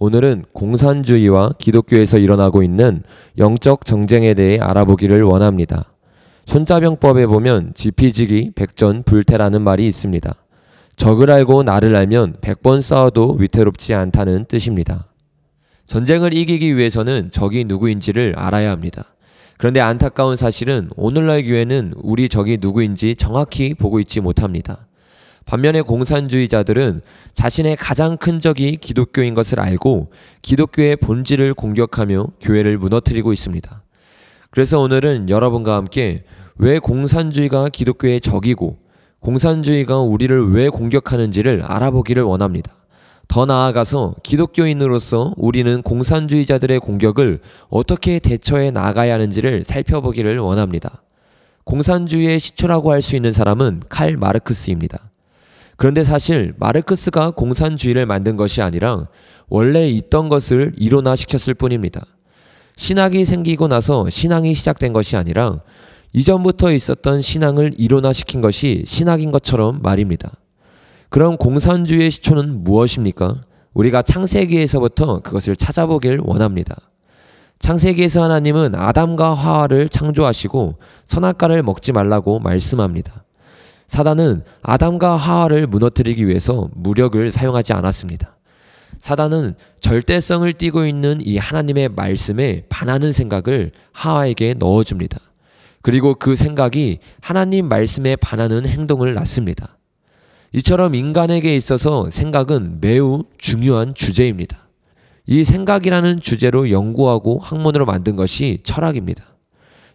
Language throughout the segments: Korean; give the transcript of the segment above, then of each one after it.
오늘은 공산주의와 기독교에서 일어나고 있는 영적 정쟁에 대해 알아보기를 원합니다. 손자병법에 보면 지피지기 백전 불태라는 말이 있습니다. 적을 알고 나를 알면 백번 싸워도 위태롭지 않다는 뜻입니다. 전쟁을 이기기 위해서는 적이 누구인지를 알아야 합니다. 그런데 안타까운 사실은 오늘날 교회는 우리 적이 누구인지 정확히 보고 있지 못합니다. 반면에 공산주의자들은 자신의 가장 큰 적이 기독교인 것을 알고 기독교의 본질을 공격하며 교회를 무너뜨리고 있습니다. 그래서 오늘은 여러분과 함께 왜 공산주의가 기독교의 적이고 공산주의가 우리를 왜 공격하는지를 알아보기를 원합니다. 더 나아가서 기독교인으로서 우리는 공산주의자들의 공격을 어떻게 대처해 나가야 하는지를 살펴보기를 원합니다. 공산주의의 시초라고 할 수 있는 사람은 칼 마르크스입니다. 그런데 사실 마르크스가 공산주의를 만든 것이 아니라 원래 있던 것을 이론화시켰을 뿐입니다. 신학이 생기고 나서 신앙이 시작된 것이 아니라 이전부터 있었던 신앙을 이론화시킨 것이 신학인 것처럼 말입니다. 그럼 공산주의의 시초는 무엇입니까? 우리가 창세기에서부터 그것을 찾아보길 원합니다. 창세기에서 하나님은 아담과 하와를 창조하시고 선악과를 먹지 말라고 말씀합니다. 사단은 아담과 하와를 무너뜨리기 위해서 무력을 사용하지 않았습니다. 사단은 절대성을 띠고 있는 이 하나님의 말씀에 반하는 생각을 하와에게 넣어줍니다. 그리고 그 생각이 하나님 말씀에 반하는 행동을 낳습니다. 이처럼 인간에게 있어서 생각은 매우 중요한 주제입니다. 이 생각이라는 주제로 연구하고 학문으로 만든 것이 철학입니다.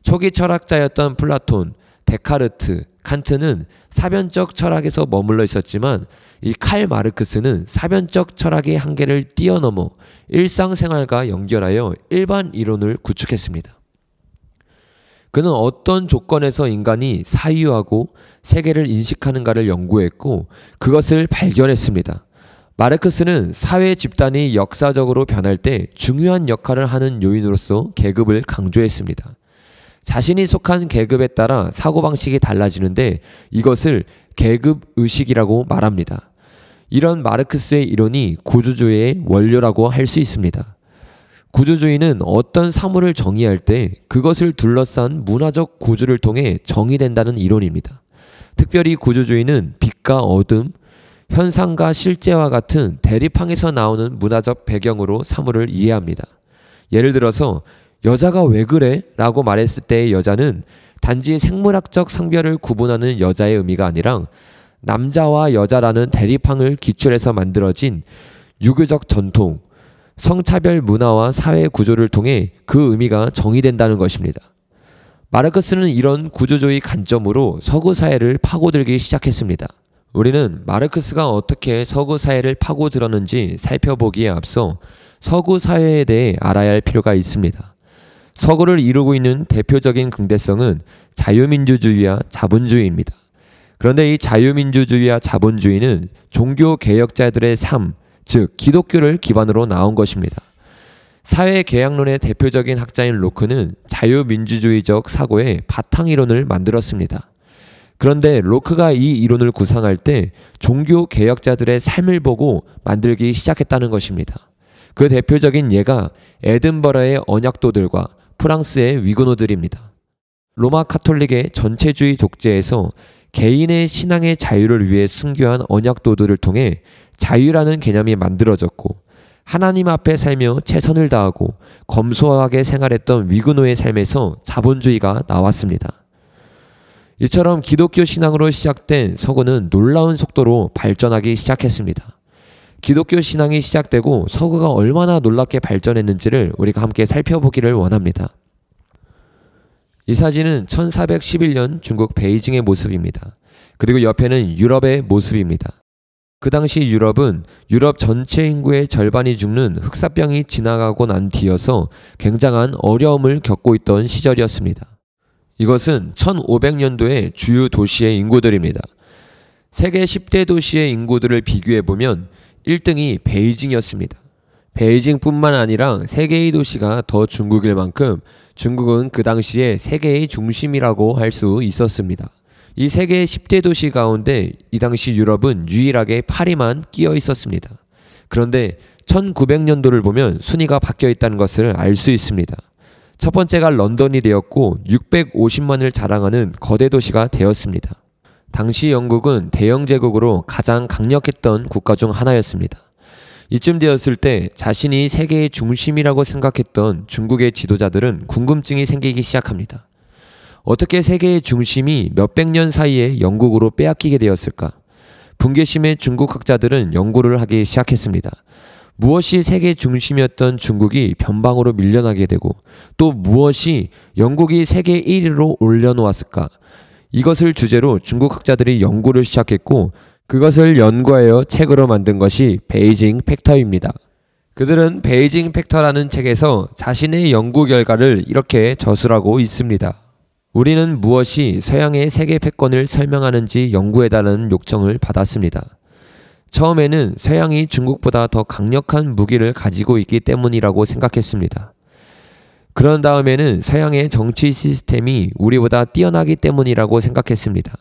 초기 철학자였던 플라톤, 데카르트, 칸트는 사변적 철학에서 머물러 있었지만 이 칼 마르크스는 사변적 철학의 한계를 뛰어넘어 일상생활과 연결하여 일반 이론을 구축했습니다. 그는 어떤 조건에서 인간이 사유하고 세계를 인식하는가를 연구했고 그것을 발견했습니다. 마르크스는 사회 집단이 역사적으로 변할 때 중요한 역할을 하는 요인으로서 계급을 강조했습니다. 자신이 속한 계급에 따라 사고방식이 달라지는데 이것을 계급의식이라고 말합니다. 이런 마르크스의 이론이 구조주의의 원료라고 할 수 있습니다. 구조주의는 어떤 사물을 정의할 때 그것을 둘러싼 문화적 구조를 통해 정의된다는 이론입니다. 특별히 구조주의는 빛과 어둠, 현상과 실제와 같은 대립항에서 나오는 문화적 배경으로 사물을 이해합니다. 예를 들어서 여자가 왜 그래? 라고 말했을 때의 여자는 단지 생물학적 성별을 구분하는 여자의 의미가 아니라 남자와 여자라는 대립항을 기출해서 만들어진 유교적 전통, 성차별 문화와 사회 구조를 통해 그 의미가 정의된다는 것입니다. 마르크스는 이런 구조조의 관점으로 서구 사회를 파고들기 시작했습니다. 우리는 마르크스가 어떻게 서구 사회를 파고들었는지 살펴보기에 앞서 서구 사회에 대해 알아야 할 필요가 있습니다. 서구를 이루고 있는 대표적인 근대성은 자유민주주의와 자본주의입니다. 그런데 이 자유민주주의와 자본주의는 종교 개혁자들의 삶, 즉 기독교를 기반으로 나온 것입니다. 사회 계약론의 대표적인 학자인 로크는 자유민주주의적 사고의 바탕 이론을 만들었습니다. 그런데 로크가 이 이론을 구상할 때 종교 개혁자들의 삶을 보고 만들기 시작했다는 것입니다. 그 대표적인 예가 에든버러의 언약도들과 프랑스의 위그노들입니다. 로마 카톨릭의 전체주의 독재에서 개인의 신앙의 자유를 위해 순교한 언약도들을 통해 자유라는 개념이 만들어졌고 하나님 앞에 살며 최선을 다하고 검소하게 생활했던 위그노의 삶에서 자본주의가 나왔습니다. 이처럼 기독교 신앙으로 시작된 서구는 놀라운 속도로 발전하기 시작했습니다. 기독교 신앙이 시작되고 서구가 얼마나 놀랍게 발전했는지를 우리가 함께 살펴보기를 원합니다. 이 사진은 1411년 중국 베이징의 모습입니다. 그리고 옆에는 유럽의 모습입니다. 그 당시 유럽은 유럽 전체 인구의 절반이 죽는 흑사병이 지나가고 난 뒤여서 굉장한 어려움을 겪고 있던 시절이었습니다. 이것은 1500년도의 주요 도시의 인구들입니다. 세계 10대 도시의 인구들을 비교해보면 1등이 베이징이었습니다. 베이징뿐만 아니라 세계의 도시가 더 중국일 만큼 중국은 그 당시에 세계의 중심이라고 할 수 있었습니다. 이 세계의 10대 도시 가운데 이 당시 유럽은 유일하게 파리만 끼어 있었습니다. 그런데 1900년도를 보면 순위가 바뀌어 있다는 것을 알 수 있습니다. 첫 번째가 런던이 되었고 650만을 자랑하는 거대 도시가 되었습니다. 당시 영국은 대영 제국으로 가장 강력했던 국가 중 하나였습니다. 이쯤 되었을 때 자신이 세계의 중심이라고 생각했던 중국의 지도자들은 궁금증이 생기기 시작합니다. 어떻게 세계의 중심이 몇백 년 사이에 영국으로 빼앗기게 되었을까? 분개심에 중국 학자들은 연구를 하기 시작했습니다. 무엇이 세계 중심이었던 중국이 변방으로 밀려나게 되고 또 무엇이 영국이 세계 1위로 올려놓았을까? 이것을 주제로 중국 학자들이 연구를 시작했고 그것을 연구하여 책으로 만든 것이 베이징 팩터입니다. 그들은 베이징 팩터라는 책에서 자신의 연구 결과를 이렇게 저술하고 있습니다. 우리는 무엇이 서양의 세계 패권을 설명하는지 연구해달라는 요청을 받았습니다. 처음에는 서양이 중국보다 더 강력한 무기를 가지고 있기 때문이라고 생각했습니다. 그런 다음에는 서양의 정치 시스템이 우리보다 뛰어나기 때문이라고 생각했습니다.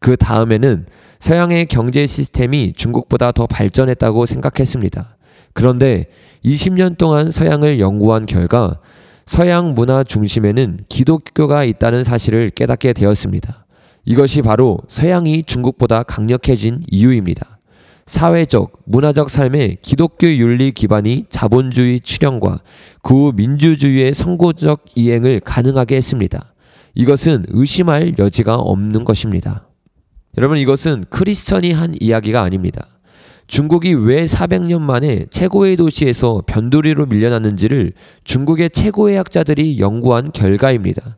그 다음에는 서양의 경제 시스템이 중국보다 더 발전했다고 생각했습니다. 그런데 20년 동안 서양을 연구한 결과 서양 문화 중심에는 기독교가 있다는 사실을 깨닫게 되었습니다. 이것이 바로 서양이 중국보다 강력해진 이유입니다. 사회적, 문화적 삶의 기독교 윤리 기반이 자본주의 출현과 그 민주주의의 선고적 이행을 가능하게 했습니다. 이것은 의심할 여지가 없는 것입니다. 여러분 이것은 크리스천이 한 이야기가 아닙니다. 중국이 왜 400년 만에 최고의 도시에서 변두리로 밀려났는지를 중국의 최고의 학자들이 연구한 결과입니다.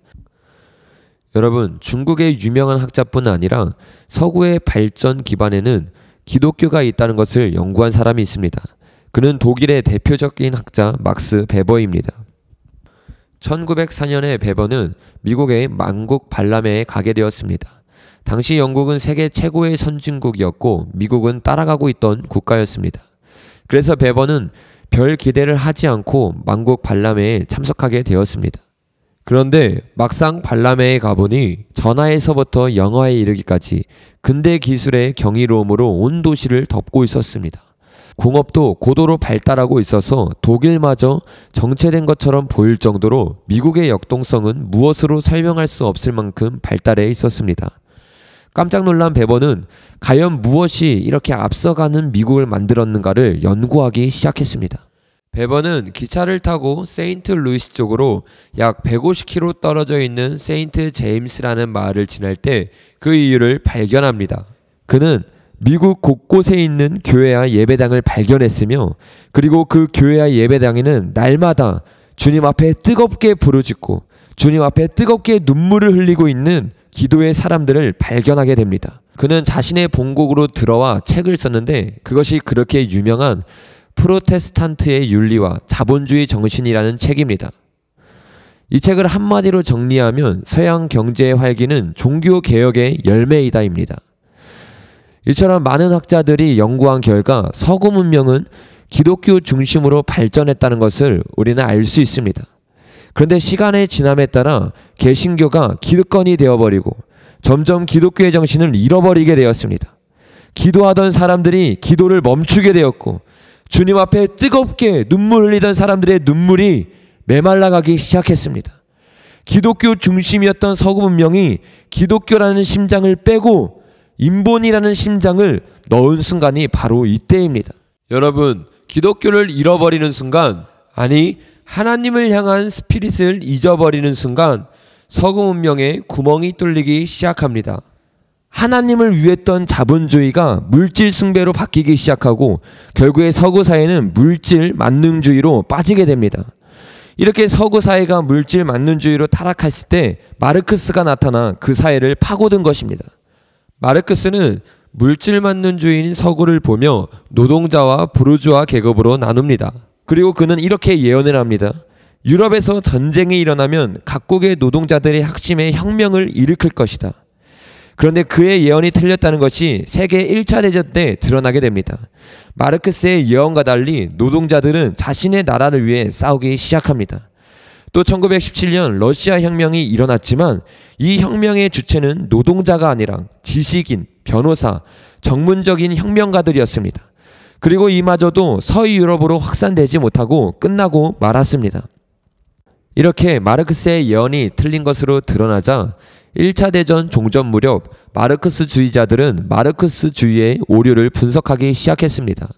여러분, 중국의 유명한 학자뿐 아니라 서구의 발전 기반에는 기독교가 있다는 것을 연구한 사람이 있습니다. 그는 독일의 대표적인 학자 막스 베버입니다. 1904년에 베버는 미국의 만국 발람회에 가게 되었습니다. 당시 영국은 세계 최고의 선진국이었고 미국은 따라가고 있던 국가였습니다. 그래서 베버는 별 기대를 하지 않고 만국 발람회에 참석하게 되었습니다. 그런데 막상 발람회에 가보니 전하에서부터 영화에 이르기까지 근대 기술의 경이로움으로 온 도시를 덮고 있었습니다. 공업도 고도로 발달하고 있어서 독일마저 정체된 것처럼 보일 정도로 미국의 역동성은 무엇으로 설명할 수 없을 만큼 발달해 있었습니다. 깜짝 놀란 베버는 과연 무엇이 이렇게 앞서가는 미국을 만들었는가를 연구하기 시작했습니다. 베버는 기차를 타고 세인트 루이스 쪽으로 약 150km 떨어져 있는 세인트 제임스라는 마을을 지날 때 그 이유를 발견합니다. 그는 미국 곳곳에 있는 교회와 예배당을 발견했으며 그리고 그 교회와 예배당에는 날마다 주님 앞에 뜨겁게 부르짖고 주님 앞에 뜨겁게 눈물을 흘리고 있는 기도의 사람들을 발견하게 됩니다. 그는 자신의 본국으로 들어와 책을 썼는데 그것이 그렇게 유명한 프로테스탄트의 윤리와 자본주의 정신이라는 책입니다. 이 책을 한마디로 정리하면 서양 경제의 활기는 종교 개혁의 열매이다입니다. 이처럼 많은 학자들이 연구한 결과 서구 문명은 기독교 중심으로 발전했다는 것을 우리는 알 수 있습니다. 그런데 시간의 지남에 따라 개신교가 기득권이 되어버리고 점점 기독교의 정신을 잃어버리게 되었습니다. 기도하던 사람들이 기도를 멈추게 되었고 주님 앞에 뜨겁게 눈물 흘리던 사람들의 눈물이 메말라가기 시작했습니다. 기독교 중심이었던 서구 문명이 기독교라는 심장을 빼고 인본이라는 심장을 넣은 순간이 바로 이때입니다. 여러분, 기독교를 잃어버리는 순간, 아니, 하나님을 향한 스피릿을 잊어버리는 순간, 서구 문명의 구멍이 뚫리기 시작합니다. 하나님을 위했던 자본주의가 물질 숭배로 바뀌기 시작하고 결국에 서구 사회는 물질 만능주의로 빠지게 됩니다. 이렇게 서구 사회가 물질 만능주의로 타락했을 때 마르크스가 나타나 그 사회를 파고든 것입니다. 마르크스는 물질 만능주의인 서구를 보며 노동자와 부르주아 계급으로 나눕니다. 그리고 그는 이렇게 예언을 합니다. 유럽에서 전쟁이 일어나면 각국의 노동자들의 학심에 혁명을 일으킬 것이다. 그런데 그의 예언이 틀렸다는 것이 세계 1차 대전 때 드러나게 됩니다. 마르크스의 예언과 달리 노동자들은 자신의 나라를 위해 싸우기 시작합니다. 또 1917년 러시아 혁명이 일어났지만 이 혁명의 주체는 노동자가 아니라 지식인, 변호사, 전문적인 혁명가들이었습니다. 그리고 이마저도 서유 유럽으로 확산되지 못하고 끝나고 말았습니다. 이렇게 마르크스의 예언이 틀린 것으로 드러나자 1차 대전 종전 무렵 마르크스주의자들은 마르크스주의의 오류를 분석하기 시작했습니다.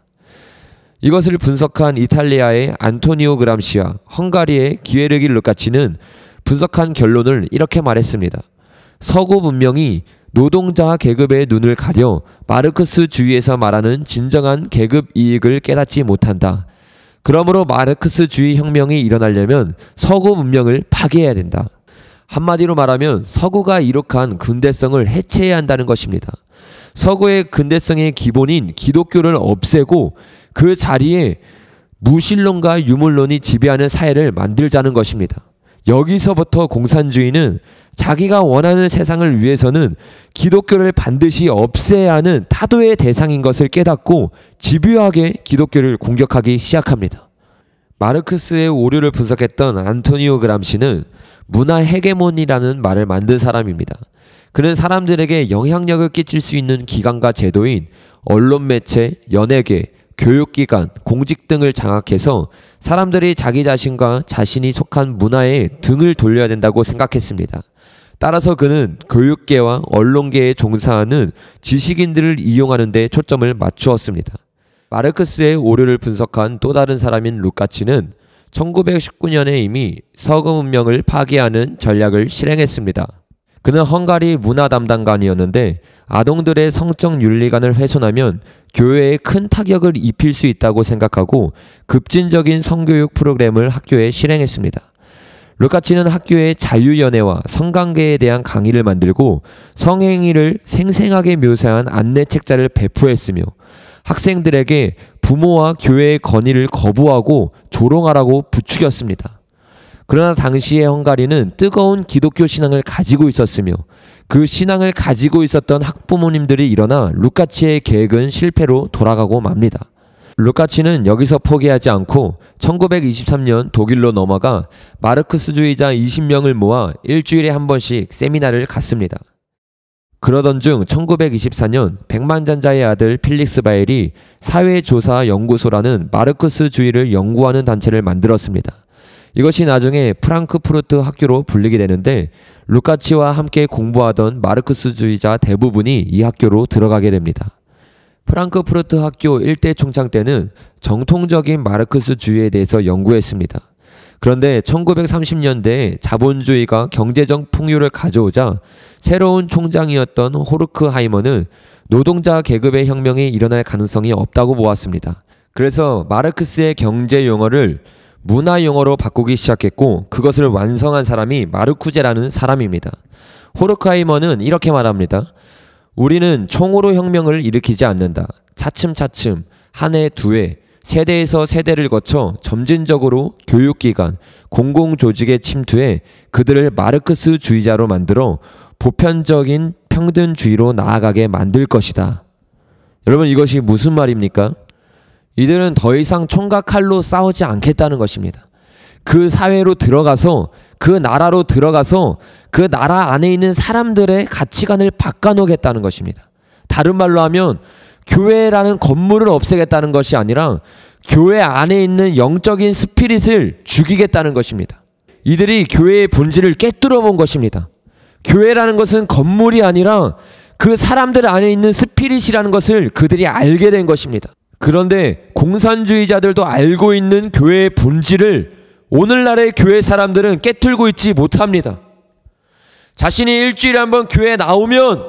이것을 분석한 이탈리아의 안토니오 그람시와 헝가리의 기회르기 루카치는 분석한 결론을 이렇게 말했습니다. 서구 문명이 노동자 계급의 눈을 가려 마르크스 주의에서 말하는 진정한 계급 이익을 깨닫지 못한다. 그러므로 마르크스 주의 혁명이 일어나려면 서구 문명을 파괴해야 된다. 한마디로 말하면 서구가 이룩한 근대성을 해체해야 한다는 것입니다. 서구의 근대성의 기본인 기독교를 없애고 그 자리에 무신론과 유물론이 지배하는 사회를 만들자는 것입니다. 여기서부터 공산주의는 자기가 원하는 세상을 위해서는 기독교를 반드시 없애야 하는 타도의 대상인 것을 깨닫고 집요하게 기독교를 공격하기 시작합니다. 마르크스의 오류를 분석했던 안토니오 그람시는 문화 헤게몬이라는 말을 만든 사람입니다. 그는 사람들에게 영향력을 끼칠 수 있는 기관과 제도인 언론 매체, 연예계, 교육기관, 공직 등을 장악해서 사람들이 자기 자신과 자신이 속한 문화에 등을 돌려야 된다고 생각했습니다. 따라서 그는 교육계와 언론계에 종사하는 지식인들을 이용하는데 초점을 맞추었습니다. 마르크스의 오류를 분석한 또 다른 사람인 루카치는 1919년에 이미 서구 문명을 파괴하는 전략을 실행했습니다. 그는 헝가리 문화 담당관이었는데 아동들의 성적 윤리관을 훼손하면 교회에 큰 타격을 입힐 수 있다고 생각하고 급진적인 성교육 프로그램을 학교에 실행했습니다. 루카치는 학교에 자유연애와 성관계에 대한 강의를 만들고 성행위를 생생하게 묘사한 안내 책자를 배포했으며 학생들에게 부모와 교회의 건의를 거부하고 조롱하라고 부추겼습니다. 그러나 당시의 헝가리는 뜨거운 기독교 신앙을 가지고 있었으며 그 신앙을 가지고 있었던 학부모님들이 일어나 루카치의 계획은 실패로 돌아가고 맙니다. 루카치는 여기서 포기하지 않고 1923년 독일로 넘어가 마르크스주의자 20명을 모아 일주일에 한 번씩 세미나를 갔습니다. 그러던 중 1924년 백만잔자의 아들 필릭스 바엘이 사회조사연구소라는 마르크스주의를 연구하는 단체를 만들었습니다. 이것이 나중에 프랑크푸르트 학교로 불리게 되는데 루카치와 함께 공부하던 마르크스주의자 대부분이 이 학교로 들어가게 됩니다. 프랑크푸르트 학교 1대총창 때는 정통적인 마르크스주의에 대해서 연구했습니다. 그런데 1930년대에 자본주의가 경제적 풍요를 가져오자 새로운 총장이었던 호르크하이머는 노동자 계급의 혁명이 일어날 가능성이 없다고 보았습니다. 그래서 마르크스의 경제 용어를 문화 용어로 바꾸기 시작했고 그것을 완성한 사람이 마르쿠제라는 사람입니다. 호르크하이머는 이렇게 말합니다. 우리는 총으로 혁명을 일으키지 않는다. 차츰차츰 한 해, 두 해, 세대에서 세대를 거쳐 점진적으로 교육기관, 공공조직의 침투에 그들을 마르크스주의자로 만들어 보편적인 평등주의로 나아가게 만들 것이다. 여러분 이것이 무슨 말입니까? 이들은 더 이상 총각 칼로 싸우지 않겠다는 것입니다. 그 사회로 들어가서 그 나라로 들어가서 그 나라 안에 있는 사람들의 가치관을 바꿔놓겠다는 것입니다. 다른 말로 하면 교회라는 건물을 없애겠다는 것이 아니라 교회 안에 있는 영적인 스피릿을 죽이겠다는 것입니다. 이들이 교회의 본질을 깨뜨려 본 것입니다. 교회라는 것은 건물이 아니라 그 사람들 안에 있는 스피릿이라는 것을 그들이 알게 된 것입니다. 그런데 공산주의자들도 알고 있는 교회의 본질을 오늘날의 교회 사람들은 깨뜨리고 있지 못합니다. 자신이 일주일에 한번 교회에 나오면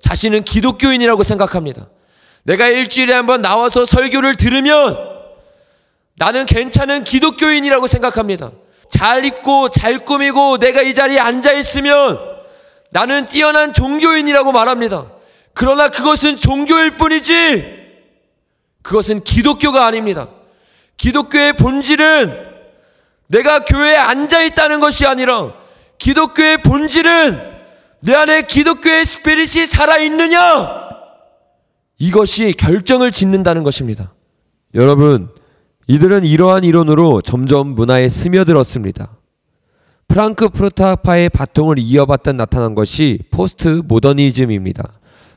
자신은 기독교인이라고 생각합니다. 내가 일주일에 한번 나와서 설교를 들으면 나는 괜찮은 기독교인이라고 생각합니다. 잘 입고 잘 꾸미고 내가 이 자리에 앉아 있으면 나는 뛰어난 종교인이라고 말합니다. 그러나 그것은 종교일 뿐이지 그것은 기독교가 아닙니다. 기독교의 본질은 내가 교회에 앉아 있다는 것이 아니라 기독교의 본질은 내 안에 기독교의 스피릿이 살아 있느냐? 이것이 결정을 짓는다는 것입니다. 여러분, 이들은 이러한 이론으로 점점 문화에 스며들었습니다. 프랑크 프루타파의 바통을 이어받다 나타난 것이 포스트 모더니즘입니다.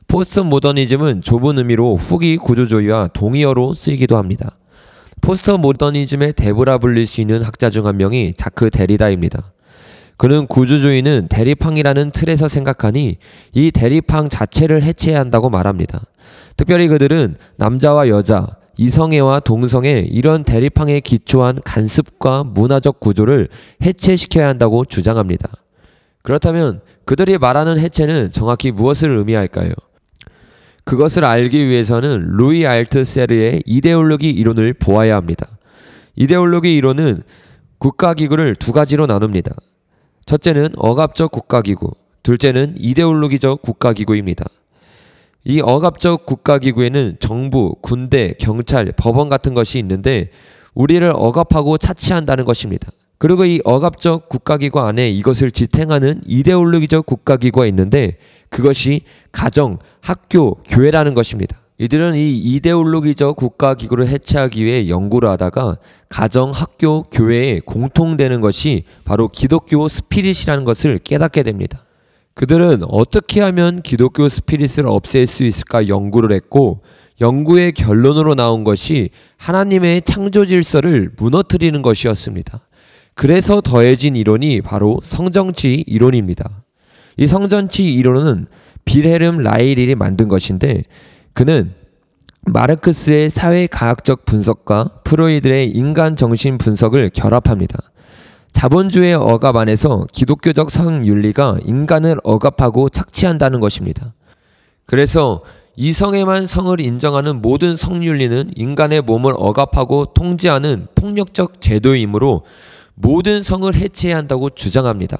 포스트 모더니즘은 좁은 의미로 후기 구조주의와 동의어로 쓰이기도 합니다. 포스트 모더니즘의 대부라 불릴 수 있는 학자 중 한 명이 자크 데리다입니다. 그는 구조주의는 대립항이라는 틀에서 생각하니 이 대립항 자체를 해체해야 한다고 말합니다. 특별히 그들은 남자와 여자, 이성애와 동성애 이런 대립항에 기초한 간습과 문화적 구조를 해체시켜야 한다고 주장합니다. 그렇다면 그들이 말하는 해체는 정확히 무엇을 의미할까요? 그것을 알기 위해서는 루이 알트세르의 이데올로기 이론을 보아야 합니다. 이데올로기 이론은 국가기구를 두 가지로 나눕니다. 첫째는 억압적 국가기구, 둘째는 이데올로기적 국가기구입니다. 이 억압적 국가기구에는 정부, 군대, 경찰, 법원 같은 것이 있는데 우리를 억압하고 차치한다는 것입니다. 그리고 이 억압적 국가기구 안에 이것을 지탱하는 이데올로기적 국가기구가 있는데 그것이 가정, 학교, 교회라는 것입니다. 이들은 이 이데올로기적 국가기구를 해체하기 위해 연구를 하다가 가정, 학교, 교회에 공통되는 것이 바로 기독교 스피릿이라는 것을 깨닫게 됩니다. 그들은 어떻게 하면 기독교 스피릿을 없앨 수 있을까 연구를 했고 연구의 결론으로 나온 것이 하나님의 창조 질서를 무너뜨리는 것이었습니다. 그래서 더해진 이론이 바로 성정치 이론입니다. 이성정치 이론은 빌헤름 라이리를 만든 것인데 그는 마르크스의 사회과학적 분석과 프로이드의 인간 정신 분석을 결합합니다. 자본주의 억압 안에서 기독교적 성윤리가 인간을 억압하고 착취한다는 것입니다. 그래서 이성에만 성을 인정하는 모든 성윤리는 인간의 몸을 억압하고 통제하는 폭력적 제도이므로 모든 성을 해체해야 한다고 주장합니다.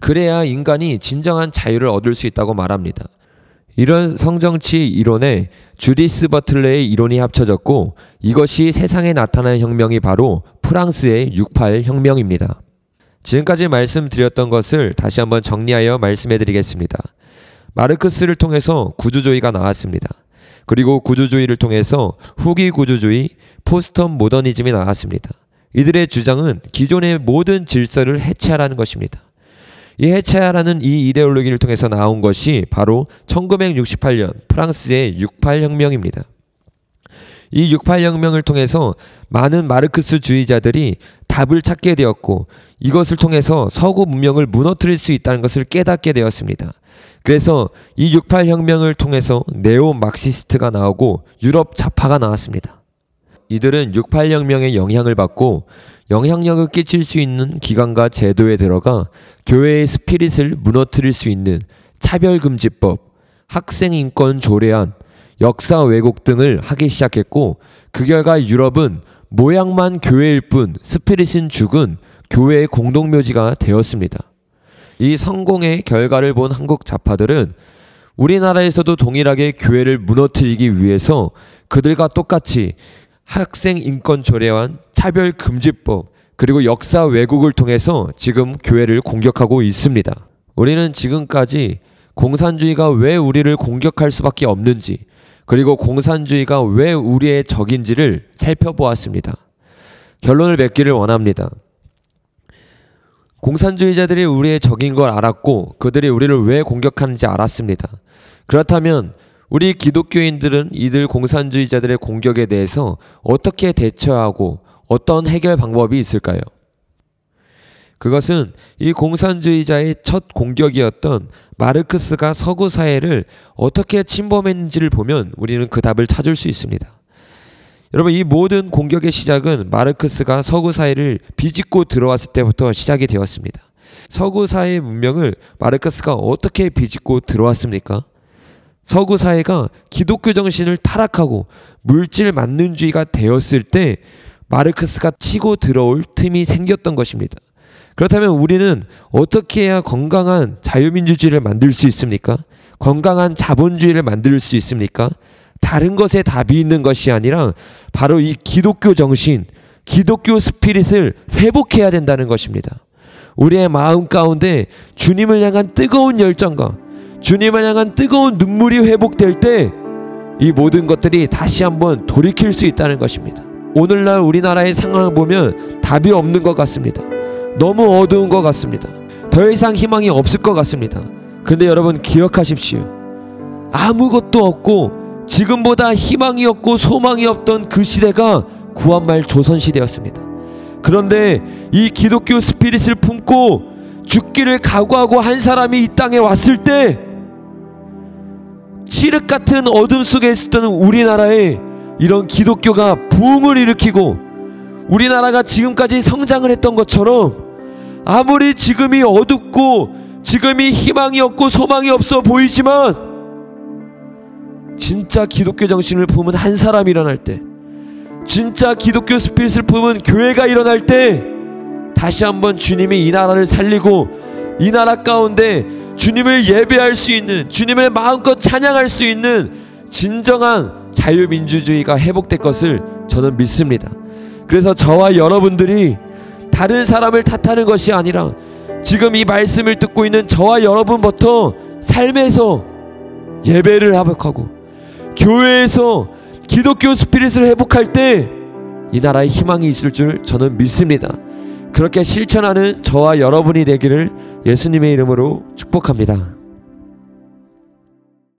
그래야 인간이 진정한 자유를 얻을 수 있다고 말합니다. 이런 성정치 이론에 주디스 버틀러의 이론이 합쳐졌고 이것이 세상에 나타난 혁명이 바로 프랑스의 68 혁명입니다. 지금까지 말씀드렸던 것을 다시 한번 정리하여 말씀해 드리겠습니다. 마르크스를 통해서 구조주의가 나왔습니다. 그리고 구조주의를 통해서 후기 구조주의, 포스터 모더니즘이 나왔습니다. 이들의 주장은 기존의 모든 질서를 해체하라는 것입니다. 이 해체하라는 이 이데올로기를 통해서 나온 것이 바로 1968년 프랑스의 68혁명입니다. 이 68혁명을 통해서 많은 마르크스주의자들이 답을 찾게 되었고 이것을 통해서 서구 문명을 무너뜨릴 수 있다는 것을 깨닫게 되었습니다. 그래서 이 68혁명을 통해서 네오 막시스트가 나오고 유럽 자파가 나왔습니다. 이들은 68혁명의 영향을 받고 영향력을 끼칠 수 있는 기관과 제도에 들어가 교회의 스피릿을 무너뜨릴 수 있는 차별금지법, 학생인권 조례안, 역사 왜곡 등을 하기 시작했고 그 결과 유럽은 모양만 교회일 뿐스피릿은 죽은 교회의 공동묘지가 되었습니다. 이 성공의 결과를 본 한국 좌파들은 우리나라에서도 동일하게 교회를 무너뜨리기 위해서 그들과 똑같이 학생 인권 조례안, 차별 금지법, 그리고 역사 왜곡을 통해서 지금 교회를 공격하고 있습니다. 우리는 지금까지 공산주의가 왜 우리를 공격할 수밖에 없는지, 그리고 공산주의가 왜 우리의 적인지를 살펴보았습니다. 결론을 맺기를 원합니다. 공산주의자들이 우리의 적인 걸 알았고 그들이 우리를 왜 공격하는지 알았습니다. 그렇다면 우리 기독교인들은 이들 공산주의자들의 공격에 대해서 어떻게 대처하고 어떤 해결 방법이 있을까요? 그것은 이 공산주의자의 첫 공격이었던 마르크스가 서구 사회를 어떻게 침범했는지를 보면 우리는 그 답을 찾을 수 있습니다. 여러분 이 모든 공격의 시작은 마르크스가 서구 사회를 비집고 들어왔을 때부터 시작이 되었습니다. 서구 사회의 문명을 마르크스가 어떻게 비집고 들어왔습니까? 서구 사회가 기독교 정신을 타락하고 물질 만능주의가 되었을 때 마르크스가 치고 들어올 틈이 생겼던 것입니다. 그렇다면 우리는 어떻게 해야 건강한 자유민주주의를 만들 수 있습니까? 건강한 자본주의를 만들 수 있습니까? 다른 것에 답이 있는 것이 아니라 바로 이 기독교 정신, 기독교 스피릿을 회복해야 된다는 것입니다. 우리의 마음 가운데 주님을 향한 뜨거운 열정과 주님을 향한 뜨거운 눈물이 회복될 때 이 모든 것들이 다시 한번 돌이킬 수 있다는 것입니다. 오늘날 우리나라의 상황을 보면 답이 없는 것 같습니다. 너무 어두운 것 같습니다. 더 이상 희망이 없을 것 같습니다. 근데 여러분 기억하십시오. 아무것도 없고 지금보다 희망이 없고 소망이 없던 그 시대가 구한말 조선시대였습니다. 그런데 이 기독교 스피릿을 품고 죽기를 각오하고 한 사람이 이 땅에 왔을 때 칠흑 같은 어둠 속에 있었던 우리나라에 이런 기독교가 부을 일으키고 우리나라가 지금까지 성장을 했던 것처럼 아무리 지금이 어둡고 지금이 희망이 없고 소망이 없어 보이지만 진짜 기독교 정신을 품은 한 사람이 일어날 때 진짜 기독교 스피릿을 품은 교회가 일어날 때 다시 한번 주님이 이 나라를 살리고 이 나라 가운데 주님을 예배할 수 있는 주님을 마음껏 찬양할 수 있는 진정한 자유민주주의가 회복될 것을 저는 믿습니다. 그래서 저와 여러분들이 다른 사람을 탓하는 것이 아니라 지금 이 말씀을 듣고 있는 저와 여러분부터 삶에서 예배를 회복하고 교회에서 기독교 스피릿을 회복할 때 이 나라에 희망이 있을 줄 저는 믿습니다. 그렇게 실천하는 저와 여러분이 되기를 예수님의 이름으로 축복합니다.